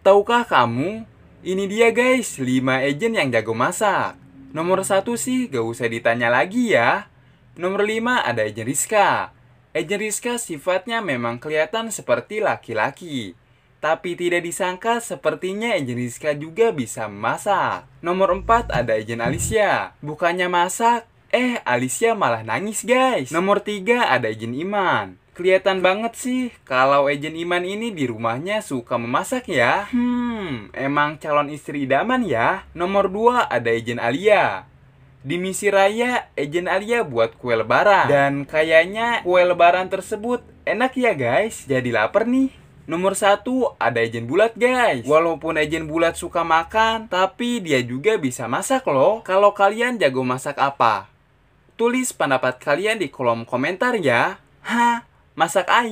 Tahukah kamu? Ini dia guys, 5 agent yang jago masak. Nomor 1 sih gak usah ditanya lagi ya. Nomor 5 ada agent Rizka. Agent Rizka sifatnya memang kelihatan seperti laki-laki. Tapi tidak disangka sepertinya agent Rizka juga bisa masak. Nomor 4 ada agent Alicia. Bukannya masak, eh Alicia malah nangis guys. Nomor 3 ada agent Iman. Kelihatan banget sih kalau agent Iman ini di rumahnya suka memasak ya. Hmm, emang calon istri idaman ya. Nomor 2 ada agent Alia. Di misi raya, agent Alia buat kue lebaran. Dan kayaknya kue lebaran tersebut enak ya guys. Jadi lapar nih. Nomor satu ada ejen bulat guys. Walaupun ejen bulat suka makan, tapi dia juga bisa masak loh. Kalau kalian jago masak apa? Tulis pendapat kalian di kolom komentar ya. Hah? masak air